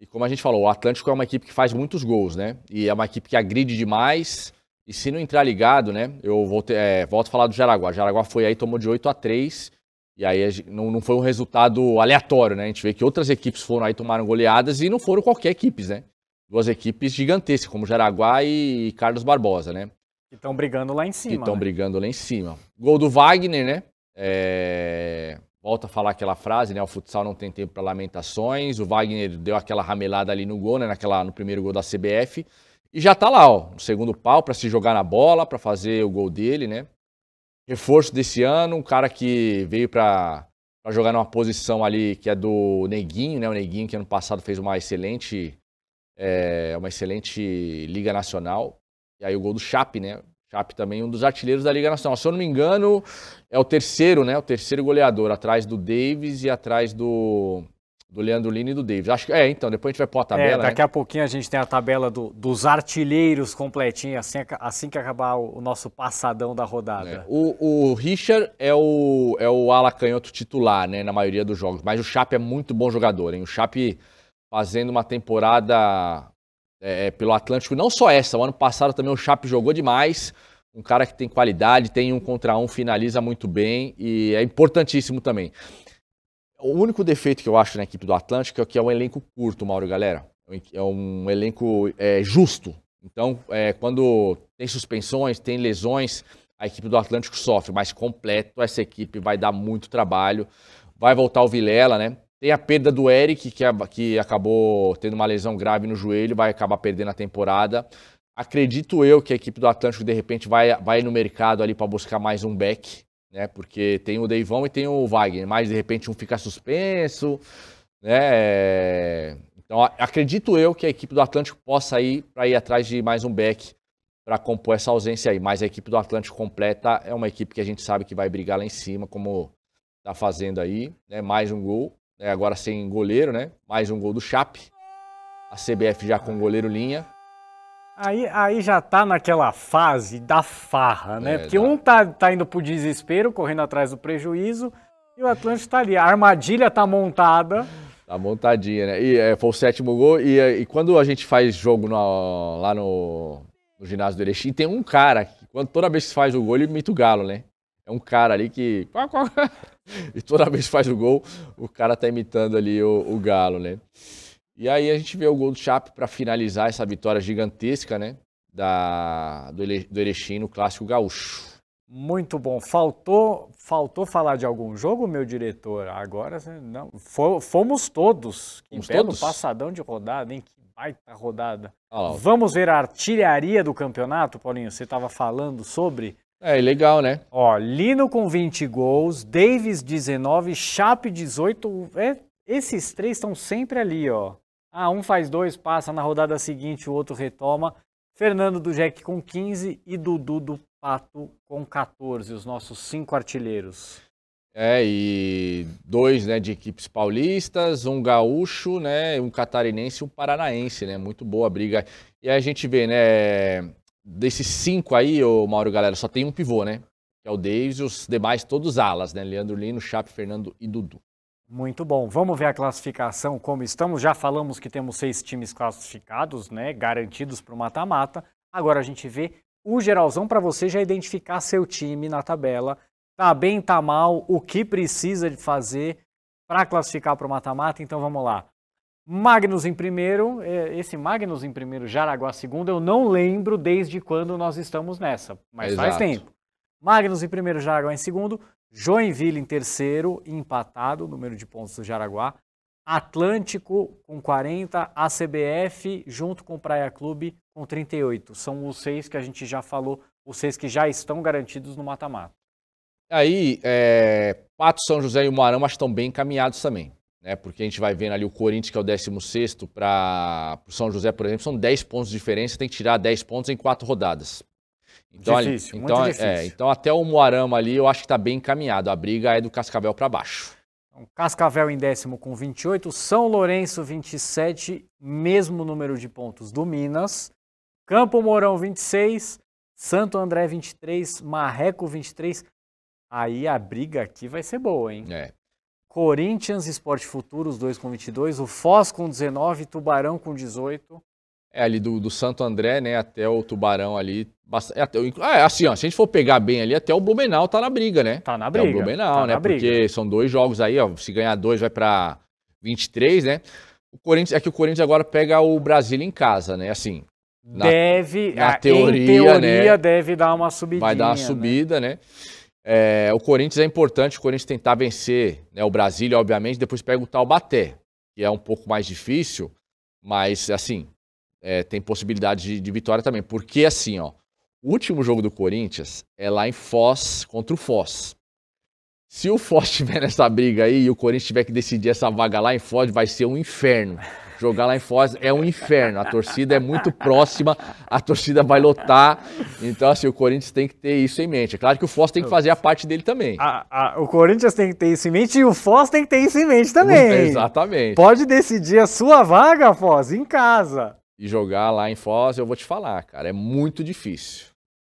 E como a gente falou, o Atlântico é uma equipe que faz muitos gols, né? E é uma equipe que agride demais. E se não entrar ligado, né? Eu é, volto a falar do Jaraguá. O Jaraguá foi aí, tomou de 8 a 3 e aí não, não foi um resultado aleatório, né? A gente vê que outras equipes foram aí, tomaram goleadas e não foram qualquer equipes, né? Duas equipes gigantescas, como Jaraguá e Carlos Barbosa, né? Que estão brigando lá em cima. Que estão né? brigando lá em cima. Gol do Wagner, né? É... Volta a falar aquela frase, né? O futsal não tem tempo para lamentações. O Wagner deu aquela ramelada ali no gol, né? Naquela, no primeiro gol da CBF. E já tá lá, ó, no segundo pau, para se jogar na bola, para fazer o gol dele, né? reforço desse ano, um cara que veio para jogar numa posição ali que é do Neguinho, né? O Neguinho que ano passado fez uma excelente, é, uma excelente Liga Nacional. E aí o gol do Chape, né? Chape também um dos artilheiros da Liga Nacional. Se eu não me engano, é o terceiro, né? O terceiro goleador, atrás do Davis e atrás do do Leandro Lino e do Davis. Acho que é, então, depois a gente vai pôr a é, tabela. É, daqui né? a pouquinho a gente tem a tabela do, dos artilheiros completinha, assim, assim que acabar o, o nosso passadão da rodada. É. O, o, Richard é o, é o ala canhoto titular, né, na maioria dos jogos, mas o Chap é muito bom jogador, hein? O Chap fazendo uma temporada é, é, pelo Atlântico, não só essa, o ano passado também o Chap jogou demais um cara que tem qualidade, tem um contra um, finaliza muito bem e é importantíssimo também. O único defeito que eu acho na equipe do Atlântico é que é um elenco curto, Mauro, galera. É um elenco é, justo. Então, é, quando tem suspensões, tem lesões, a equipe do Atlântico sofre. Mas completo, essa equipe vai dar muito trabalho. Vai voltar o Vilela, né? Tem a perda do Eric, que, que acabou tendo uma lesão grave no joelho, vai acabar perdendo a temporada. Acredito eu que a equipe do Atlântico, de repente, vai, vai no mercado ali para buscar mais um back né? Porque tem o Deivão e tem o Wagner, mas de repente um fica suspenso, né? Então acredito eu que a equipe do Atlântico possa ir para ir atrás de mais um back para compor essa ausência aí. Mas a equipe do Atlântico completa é uma equipe que a gente sabe que vai brigar lá em cima, como tá fazendo aí, né? Mais um gol, né? agora sem goleiro, né? Mais um gol do Chape. A CBF já com goleiro linha. Aí, aí já tá naquela fase da farra, né? É, Porque um tá, tá indo pro desespero, correndo atrás do prejuízo, e o Atlântico tá ali. A armadilha tá montada. Tá montadinha, né? E é, foi o sétimo gol. E, é, e quando a gente faz jogo no, lá no, no, ginásio do Erechim, tem um cara que quando, toda vez que faz o gol, ele imita o galo, né? É um cara ali que. e toda vez que faz o gol, o cara tá imitando ali o, o galo, né? E aí a gente vê o gol do Chape para finalizar essa vitória gigantesca, né? Da, do, Ele, do Erechim no Clássico Gaúcho. Muito bom. Faltou, faltou falar de algum jogo, meu diretor? Agora, né, não. Fomos todos. Que Fomos belo todos? passadão de rodada, hein? Que baita rodada. Vamos ver a artilharia do campeonato, Paulinho? Você estava falando sobre... É, legal, né? Ó, Lino com 20 gols, Davis 19, Chape 18. É, esses três estão sempre ali, ó. Ah, um faz dois, passa na rodada seguinte, o outro retoma. Fernando do Jack com 15 e Dudu do Pato com 14, os nossos cinco artilheiros. É, e dois né, de equipes paulistas, um gaúcho, né, um catarinense e um paranaense, né? Muito boa a briga. E a gente vê, né, desses cinco aí, o Mauro, galera, só tem um pivô, né? Que é o Davis e os demais todos alas, né? Leandro Lino, Chape, Fernando e Dudu. Muito bom. Vamos ver a classificação como estamos. Já falamos que temos seis times classificados, né, garantidos para o mata-mata. Agora a gente vê o geralzão para você já identificar seu time na tabela. Tá bem, tá mal, o que precisa de fazer para classificar para o mata-mata. Então vamos lá. Magnus em primeiro, é, esse Magnus em primeiro, Jaraguá segundo, eu não lembro desde quando nós estamos nessa, mas Exato. faz tempo. Magnus em primeiro, Jaraguá em segundo, Joinville em terceiro, empatado, número de pontos do Jaraguá. Atlântico com 40, ACBF junto com Praia Clube com 38. São os seis que a gente já falou, os seis que já estão garantidos no mata-mata. Aí, é, Pato, São José e o Marão acho que estão bem encaminhados também. Né? Porque a gente vai vendo ali o Corinthians, que é o 16 para o São José, por exemplo, são 10 pontos de diferença, tem que tirar 10 pontos em quatro rodadas. Então, difícil, então, muito é, difícil. É, então até o Moarama ali eu acho que está bem encaminhado. A briga é do Cascavel para baixo. Então, Cascavel em décimo com 28, São Lourenço 27, mesmo número de pontos do Minas. Campo Mourão 26, Santo André 23, Marreco 23. Aí a briga aqui vai ser boa, hein? É. Corinthians, Esporte Futuro, os dois com 22, o Foz com 19, Tubarão com 18. É ali do, do Santo André, né, até o Tubarão ali. É, até, é, assim, ó, se a gente for pegar bem ali, até o Blumenau tá na briga, né? Tá na briga. É o Blumenau, tá né? Porque são dois jogos aí, ó. Se ganhar dois, vai para 23, né? O Corinthians, é que o Corinthians agora pega o Brasil em casa, né? Assim. Na, deve, na é, teoria, em teoria, né? deve dar uma subida. Vai dar uma né? subida, né? né? É, o Corinthians é importante, o Corinthians tentar vencer né, o Brasil obviamente, depois pega o Taubaté, que é um pouco mais difícil, mas assim, é, tem possibilidade de, de, vitória também. Porque assim, ó, o último jogo do Corinthians é lá em Foz contra o Foz. Se o Foz tiver nessa briga aí e o Corinthians tiver que decidir essa vaga lá em Foz, vai ser um inferno. Jogar lá em Foz é um inferno. A torcida é muito próxima, a torcida vai lotar. Então, assim, o Corinthians tem que ter isso em mente. É claro que o Foz tem que fazer a parte dele também. A, a, o Corinthians tem que ter isso em mente e o Foz tem que ter isso em mente também. Exatamente. Pode decidir a sua vaga, Foz, em casa e jogar lá em Foz, eu vou te falar, cara, é muito difícil.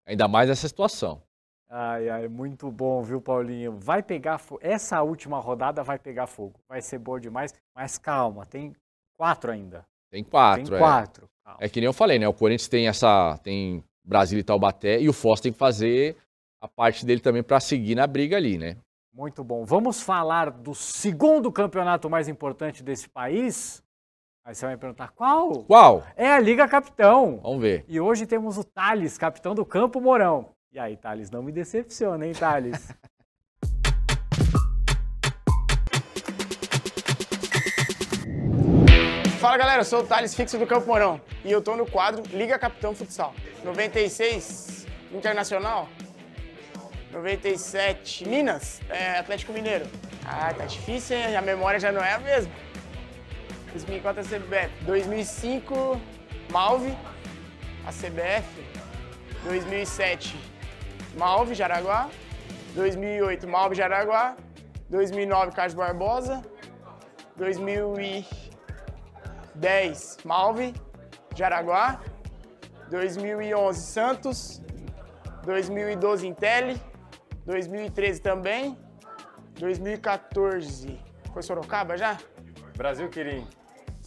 Ainda mais essa situação. Ai, ai, muito bom, viu, Paulinho? Vai pegar fogo. Essa última rodada vai pegar fogo. Vai ser boa demais, mas calma, tem quatro ainda. Tem quatro, tem é. quatro. É. Calma. é que nem eu falei, né? O Corinthians tem essa. Tem Brasília e Taubaté e o Foz tem que fazer a parte dele também para seguir na briga ali, né? Muito bom. Vamos falar do segundo campeonato mais importante desse país? Aí você vai me perguntar qual? Qual? É a Liga Capitão. Vamos ver. E hoje temos o Thales, capitão do Campo Mourão. E aí, Thales, não me decepciona, hein, Thales? Fala galera, eu sou o Thales Fixo do Campo Mourão e eu tô no quadro Liga Capitão Futsal. 96 Internacional, 97 Minas, é, Atlético Mineiro. Ah, tá difícil, hein? A memória já não é a mesma. 2004 a CBF, 2005 Malve, a CBF, 2007 Malve, Jaraguá, 2008 Malve, Jaraguá, 2009 Cássio Barbosa, 2010 Malve, Jaraguá, 2011 Santos, 2012 Intelli, 2013 também, 2014 foi Sorocaba já? Brasil querido.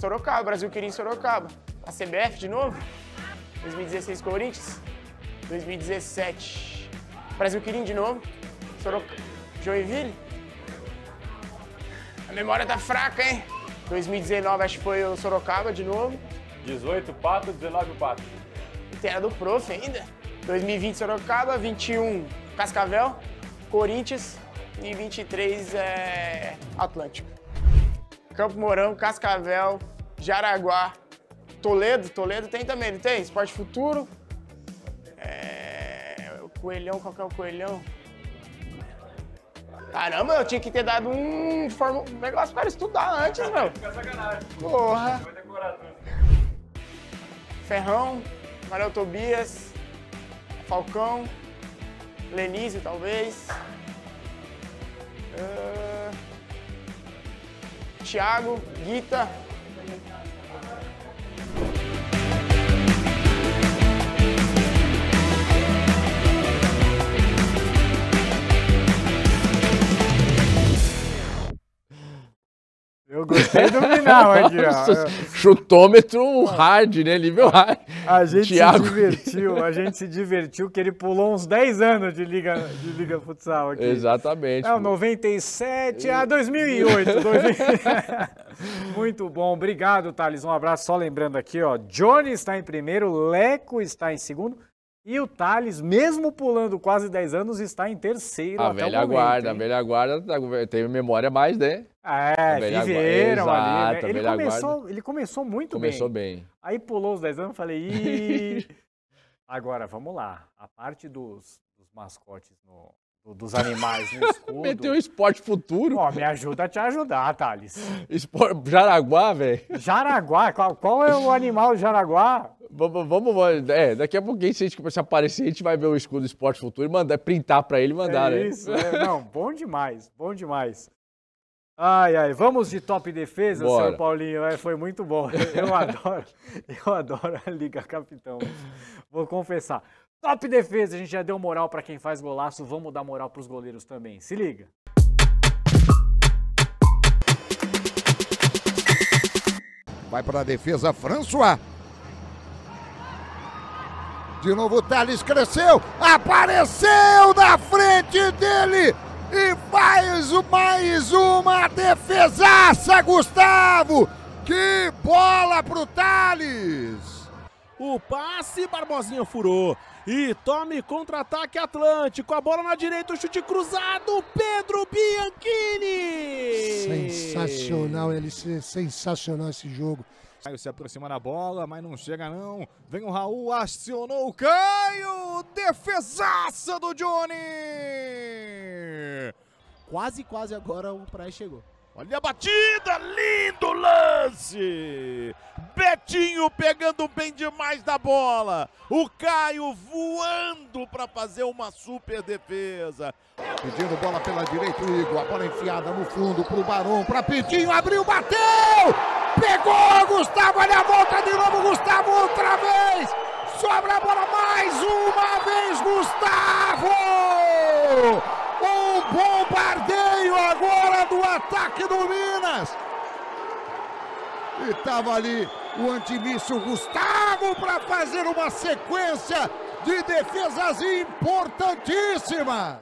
Sorocaba, o Brasil queria em Sorocaba. A CBF de novo? 2016 Corinthians. 2017 Brasil Quirim de novo. Sorocaba. Joinville. A memória tá fraca, hein? 2019 acho que foi o Sorocaba de novo. 18 Pato, 19 Pato. Era do prof ainda. 2020 Sorocaba, 21 Cascavel, Corinthians e 23 é, eh, Atlântico. Campo Mourão, Cascavel, Jaraguá, Toledo, Toledo tem também, não tem? Esporte Futuro. É... O coelhão, qual que é o coelhão? Caramba, eu tinha que ter dado um, form... um negócio para estudar antes, meu. Porra. Ferrão, Manuel Tobias, Falcão, Lenise, talvez. Uh... Thiago, Guita. gostei do final aqui, ó. Chutômetro hard, né? Nível hard. A gente Thiago... se divertiu, a gente se divertiu que ele pulou uns 10 anos de liga, de liga futsal aqui. Exatamente. É, 97 a 2008. 2000... Muito bom, obrigado, Thales. Um abraço. Só lembrando aqui, ó, Johnny está em primeiro, Leco está em segundo. E o Thales, mesmo pulando quase 10 anos, está em terceiro a até velha o momento, guarda, A velha guarda tá tem memória mais, né? É, viveram né? guarda, ali, exato, Ele começou, ele começou muito começou bem. Começou bem. Aí pulou os 10 anos, falei, Ih! Agora, vamos lá. A parte dos, dos mascotes no, dos animais no escudo. Meteu um esporte futuro. me ajuda a te ajudar, Thales. Espor... Jaraguá, velho. Jaraguá? Qual, qual, é o animal do Jaraguá? Vamos, vamos, é, daqui a pouquinho, se a gente começar a aparecer, a gente vai ver o escudo do Esporte Futuro e mandar, printar para ele e mandar, é né? Isso, é, não, bom demais, bom demais. Ai, ai, vamos de top defesa, Bora. Paulinho. É, foi muito bom. Eu adoro, eu adoro a Liga Capitão. Vou confessar. Top defesa, a gente já deu moral para quem faz golaço, vamos dar moral para os goleiros também. Se liga. Vai para a defesa François. De novo o Thales cresceu, apareceu na frente dele e faz mais uma defesaça, Gustavo! Que bola pro Thales! O passe, Barbosinha furou. E tome contra-ataque Atlântico. A bola na direita, o chute cruzado. Pedro Bianchini! Sensacional, ele sensacional esse jogo. Caio se aproxima da bola, mas não chega não. Vem o Raul, acionou o Caio! Defesaça do Johnny! Quase, quase agora o Praia chegou. Olha a batida, lindo lance! Betinho pegando bem demais da bola. O Caio voando para fazer uma super defesa. Pedindo bola pela direita, o Igor. A bola enfiada no fundo pro Barão, para Pitinho, abriu, bateu! Pegou, Gustavo, olha a volta de novo, Gustavo, outra vez. Sobra a bola mais uma vez, Gustavo. Um bombardeio agora do ataque do Minas. E tava ali o antimíssil Gustavo para fazer uma sequência de defesas importantíssimas.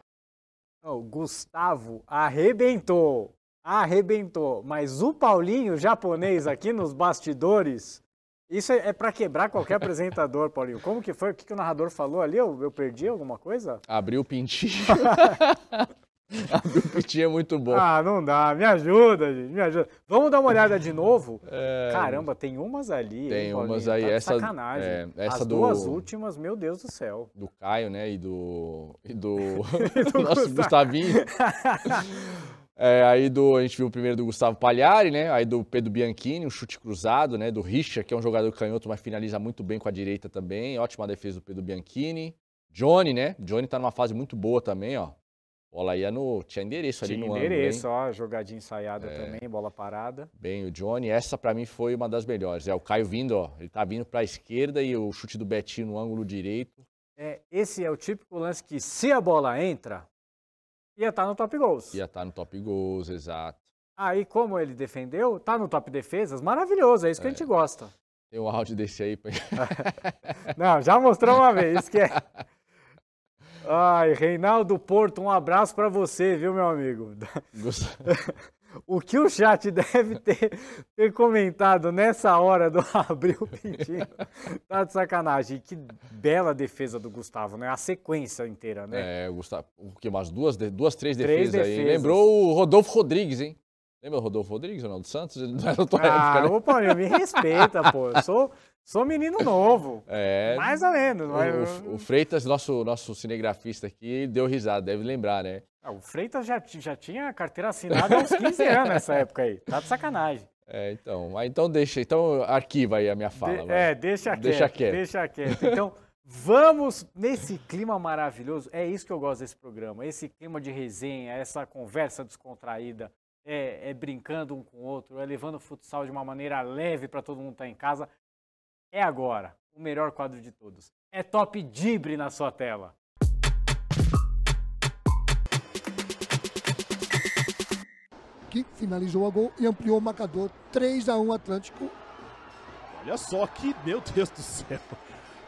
O Gustavo arrebentou arrebentou. Mas o Paulinho, japonês, aqui nos bastidores, isso é, é para quebrar qualquer apresentador, Paulinho. Como que foi? O que, que o narrador falou ali? Eu, eu perdi alguma coisa? Abriu o pintinho. Abriu o pintinho é muito bom. Ah, não dá. Me ajuda, gente. Me ajuda. Vamos dar uma olhada de novo? É... Caramba, tem umas ali. Tem hein, umas tá aí. Tá essa, sacanagem. É, essa As do... duas últimas, meu Deus do céu. Do Caio, né? E do... E do... e do nosso Gustavinho. É, aí do, a gente viu o primeiro do Gustavo Pagliari, né? Aí do Pedro Bianchini, um chute cruzado, né? Do Richa, que é um jogador canhoto, mas finaliza muito bem com a direita também. Ótima defesa do Pedro Bianchini. Johnny, né? Johnny tá numa fase muito boa também, ó. Bola ia é no. Tinha endereço ali tinha no endereço, ângulo, ó. Jogadinha ensaiada é. também, bola parada. Bem, o Johnny, essa para mim foi uma das melhores. É o Caio vindo, ó. Ele tá vindo pra esquerda e o chute do Betinho no ângulo direito. É, esse é o típico lance que, se a bola entra, Ia estar tá no top gols. Ia estar tá no top gols, exato. Aí, como ele defendeu, tá no top defesas, maravilhoso, é isso que é. a gente gosta. Tem um áudio desse aí. Pra... Não, já mostrou uma vez, que é. Ai, Reinaldo Porto, um abraço para você, viu, meu amigo? Gostou. o que o chat deve ter, ter comentado nessa hora do Abril pintinho? tá de sacanagem. Que bela defesa do Gustavo, né? A sequência inteira, né? É, o Gustavo, o que umas duas, duas três, três defesas, defesas, aí. Lembrou o Rodolfo Rodrigues, hein? Lembra o Rodolfo Rodrigues, Ronaldo Santos? Ele não era da tua ah, época, né? Opa, me respeita, pô. Eu sou, sou menino novo. É. Mais ou menos. O, mas... o Freitas, nosso, nosso cinegrafista aqui, deu risada, deve lembrar, né? Ah, o Freitas já, já tinha carteira assinada há uns 15 anos nessa época aí. Tá de sacanagem. É, então. Ah, então deixa. Então arquiva aí a minha fala. De, é, deixa quieto. Deixa quieto. Deixa quieto. Então. Vamos nesse clima maravilhoso. É isso que eu gosto desse programa. Esse clima de resenha, essa conversa descontraída, é, é brincando um com o outro, é levando o futsal de uma maneira leve para todo mundo estar tá em casa. É agora, o melhor quadro de todos. É Top Dibre na sua tela. que finalizou a gol e ampliou o marcador 3 a 1 Atlântico. Olha só que, meu Deus do céu.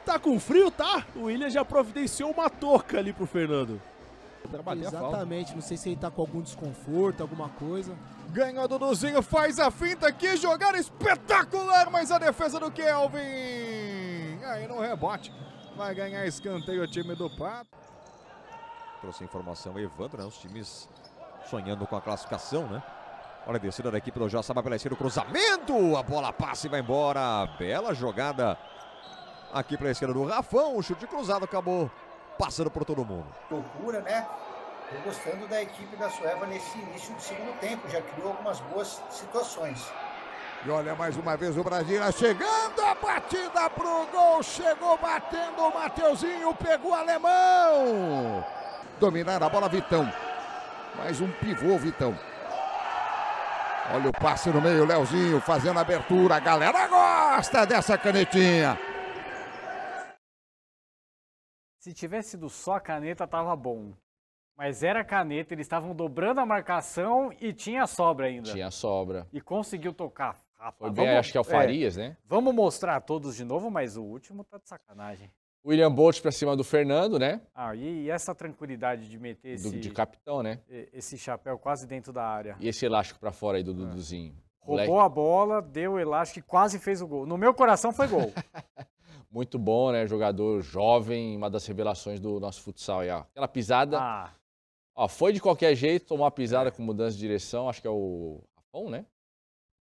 Tá com frio, tá? O William já providenciou uma touca ali pro Fernando. Exatamente, não sei se ele tá com algum desconforto, alguma coisa. Ganhou o Duduzinho, faz a finta aqui, jogar espetacular, mas a defesa do Kelvin. Aí no rebote, vai ganhar escanteio o time do Pato. Trouxe informação, Evandro, né? Os times sonhando com a classificação, né? Olha a descida da equipe do Joaçaba pela esquerda, o cruzamento, a bola passa e vai embora. Bela jogada aqui pela esquerda do Rafão, o chute cruzado acabou passando por todo mundo. Loucura, né? Tô gostando da equipe da Sueva nesse início do segundo tempo, já criou algumas boas situações. E olha mais uma vez o Brasília tá chegando, a batida pro gol, chegou batendo o Mateuzinho, pegou o alemão. Dominar a bola Vitão. Mais um pivô, Vitão. Olha o passe no meio, Leozinho fazendo a abertura. A galera gosta dessa canetinha. Se tivesse sido só a caneta, tava bom. Mas era caneta, eles estavam dobrando a marcação e tinha sobra ainda. Tinha sobra. E conseguiu tocar. Rapaz, Foi bem, vamos, acho que é o é, Farias, é, né? Vamos mostrar a todos de novo, mas o último tá de sacanagem. William Bolt para cima do Fernando, né? Ah, e, e essa tranquilidade de meter do, esse... de capitão, né? Esse chapéu quase dentro da área. E esse elástico para fora aí do ah. Duduzinho. Roubou a bola, deu o elástico e quase fez o gol. No meu coração foi gol. Muito bom, né? Jogador jovem, uma das revelações do nosso futsal aí, ó. Aquela pisada. Ah. Ó, foi de qualquer jeito, tomou uma pisada é. com mudança de direção, acho que é o Rafão, né?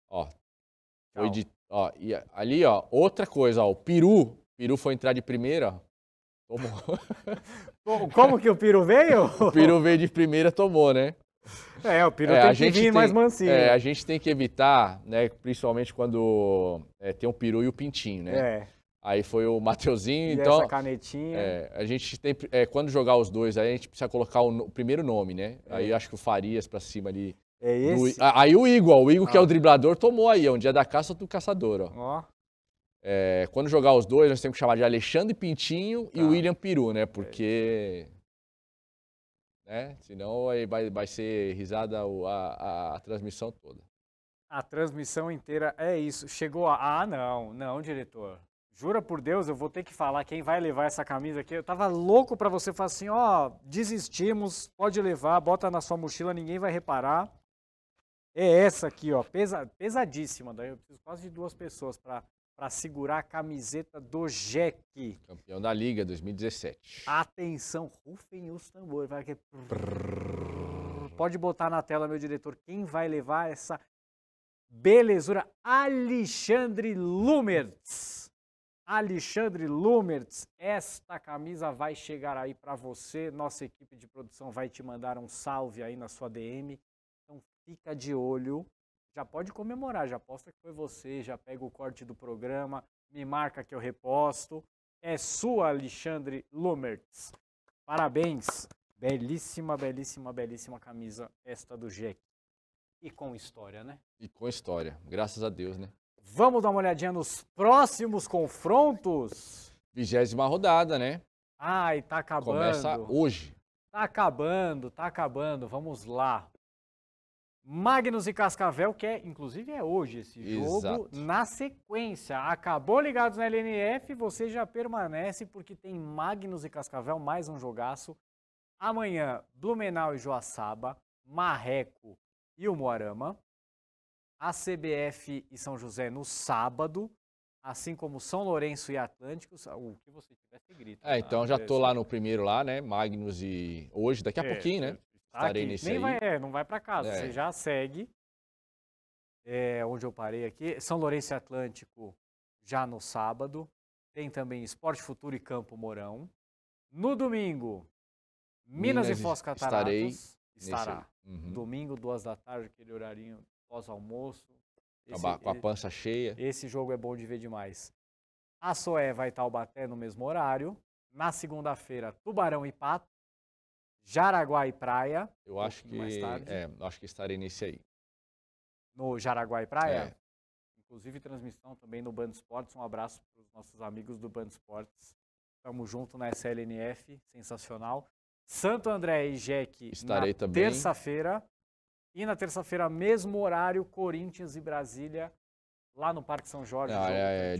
Ó. Foi de. Ó, e ali, ó, outra coisa, ó. O Peru Peru foi entrar de primeira, tomou. Como que o Peru veio? O Peru veio de primeira, tomou, né? É, o Peru é, tem a gente vir tem, mais mansinho. É, a gente tem que evitar, né? Principalmente quando é, tem o Peru e o Pintinho, né? É. Aí foi o Mateuzinho, e então... essa canetinha. É, a gente tem... É, quando jogar os dois, aí a gente precisa colocar o, o primeiro nome, né? É. Aí acho que o Farias pra cima ali. É esse? Do, aí o Igor, o Igor ah. que é o ah. driblador, tomou aí, é um dia da caça do caçador, ó. Ó. É, quando jogar os dois, nós temos que chamar de Alexandre Pintinho e ah. William Peru, né? É Porque. É né? Senão aí vai, vai ser risada a, a, a, transmissão toda. A transmissão inteira é isso. Chegou a. Ah, não, não, diretor. Jura por Deus, eu vou ter que falar quem vai levar essa camisa aqui. Eu tava louco para você falar assim: ó, desistimos, pode levar, bota na sua mochila, ninguém vai reparar. É essa aqui, ó, pesa, pesadíssima. Daí eu preciso quase de duas pessoas para para segurar a camiseta do Jeque. Campeão da Liga 2017. Atenção, rufem os tambores. Vai é Pode botar na tela, meu diretor, quem vai levar essa belezura? Alexandre Lumertz. Alexandre Lumertz, esta camisa vai chegar aí para você. Nossa equipe de produção vai te mandar um salve aí na sua DM. Então fica de olho já pode comemorar, já posta que foi você, já pega o corte do programa, me marca que eu reposto. É sua, Alexandre Lumertz. Parabéns. Belíssima, belíssima, belíssima camisa esta do Jack. E com história, né? E com história. Graças a Deus, né? Vamos dar uma olhadinha nos próximos confrontos. Vigésima rodada, né? Ai, tá acabando. Começa hoje. Tá acabando, tá acabando. Vamos lá. Magnus e Cascavel, que é, inclusive é hoje esse jogo, Exato. na sequência. Acabou ligados na LNF, você já permanece porque tem Magnus e Cascavel, mais um jogaço. Amanhã, Blumenau e Joaçaba, Marreco e o Moarama. A CBF e São José no sábado, assim como São Lourenço e Atlântico, o que você tivesse grito. É, tá? então já estou lá no primeiro lá, né? Magnus e hoje, daqui a é, pouquinho, né? É. Estarei aqui. nisso Nem aí. Vai, é, não vai para casa, é. você já segue. É, onde eu parei aqui, São Lourenço Atlântico, já no sábado. Tem também Esporte Futuro e Campo Mourão. No domingo, Minas, Minas e Foz Cataratas. Estará. Uhum. Domingo, duas da tarde, aquele horarinho pós-almoço. Com a pança cheia. Esse jogo é bom de ver demais. A Soé vai estar o Baté no mesmo horário. Na segunda-feira, Tubarão e Pato. Jaraguá e Praia. Eu acho que é, acho que estarei nesse aí. No Jaraguá e Praia. É. Inclusive transmissão também no Band Esportes. Um abraço para os nossos amigos do Band Esportes. Tamo junto na SLNF, sensacional. Santo André e Jeque estarei na terça-feira. E na terça-feira, mesmo horário, Corinthians e Brasília, lá no Parque São Jorge. Ah, é, é,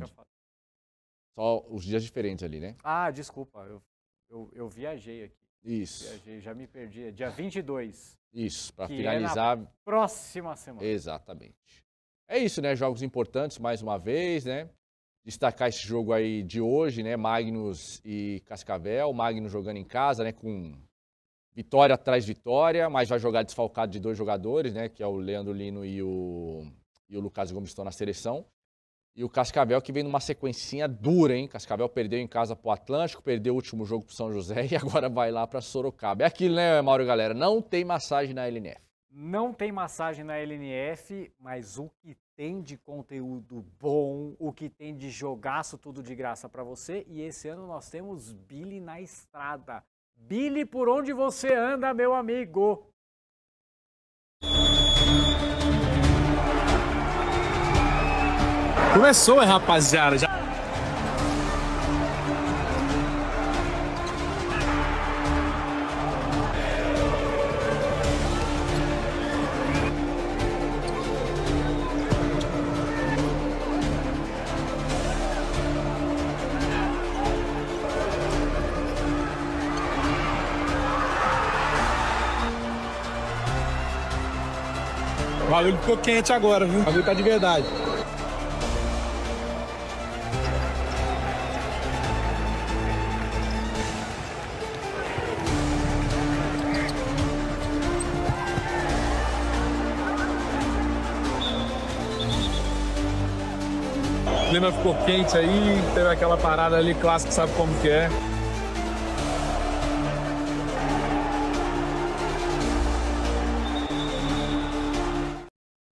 só os dias diferentes ali, né? Ah, desculpa, eu, eu, eu viajei aqui. Isso. já me perdi. É dia 22. Isso, para é finalizar. É próxima semana. Exatamente. É isso, né? Jogos importantes mais uma vez, né? Destacar esse jogo aí de hoje, né? Magnus e Cascavel. Magnus jogando em casa, né? Com vitória atrás vitória, mas vai jogar desfalcado de dois jogadores, né? Que é o Leandro Lino e o, e o Lucas Gomes estão na seleção. E o Cascavel que vem numa sequencinha dura, hein? Cascavel perdeu em casa pro Atlântico, perdeu o último jogo pro São José e agora vai lá para Sorocaba. É aquilo, né, Mauro, galera? Não tem massagem na LNF. Não tem massagem na LNF, mas o que tem de conteúdo bom, o que tem de jogaço tudo de graça para você. E esse ano nós temos Billy na estrada. Billy, por onde você anda, meu amigo? Começou, rapaziada. Já... O bagulho ficou quente agora, viu? O bagulho tá de verdade. Lima ficou quente aí, teve aquela parada ali clássica, sabe como que é.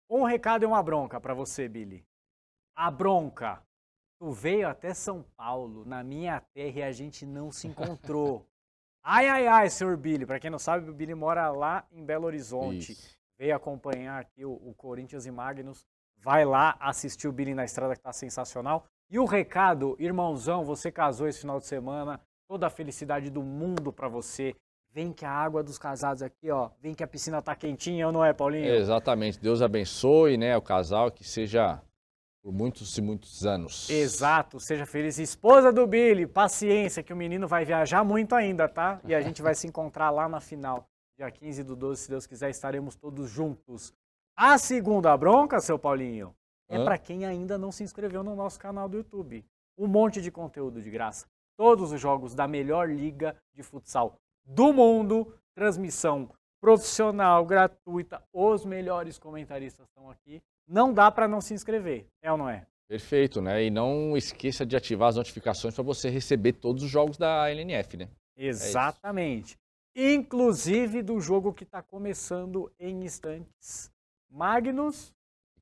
Um recado e uma bronca para você, Billy. A bronca. Tu veio até São Paulo, na minha terra, e a gente não se encontrou. ai, ai, ai, senhor Billy. Para quem não sabe, o Billy mora lá em Belo Horizonte. Isso. Veio acompanhar aqui o, o Corinthians e Magnus Vai lá assistir o Billy na Estrada, que tá sensacional. E o recado, irmãozão, você casou esse final de semana, toda a felicidade do mundo para você. Vem que a água dos casados aqui, ó, vem que a piscina tá quentinha, ou não é, Paulinho? exatamente. Deus abençoe, né, o casal, que seja por muitos e muitos anos. Exato, seja feliz. Esposa do Billy, paciência, que o menino vai viajar muito ainda, tá? E a gente vai se encontrar lá na final. Dia 15 do 12, se Deus quiser, estaremos todos juntos. A segunda bronca, seu Paulinho, é para quem ainda não se inscreveu no nosso canal do YouTube. Um monte de conteúdo de graça. Todos os jogos da melhor liga de futsal do mundo, transmissão profissional, gratuita. Os melhores comentaristas estão aqui. Não dá para não se inscrever, é ou não é? Perfeito, né? E não esqueça de ativar as notificações para você receber todos os jogos da LNF, né? É Exatamente. É Inclusive do jogo que está começando em instantes Magnus.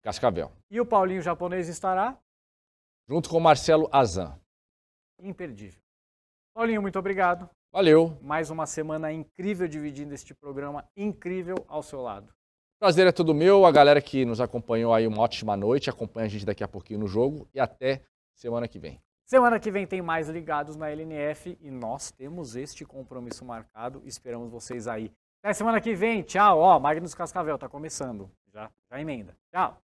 Cascavel. E o Paulinho japonês estará? Junto com o Marcelo Azan. Imperdível. Paulinho, muito obrigado. Valeu. Mais uma semana incrível dividindo este programa incrível ao seu lado. Prazer é todo meu. A galera que nos acompanhou aí, uma ótima noite. Acompanha a gente daqui a pouquinho no jogo e até semana que vem. Semana que vem tem mais ligados na LNF e nós temos este compromisso marcado. Esperamos vocês aí até semana que vem. Tchau. Ó, Magnus Cascavel tá começando. Já, já emenda. Tchau.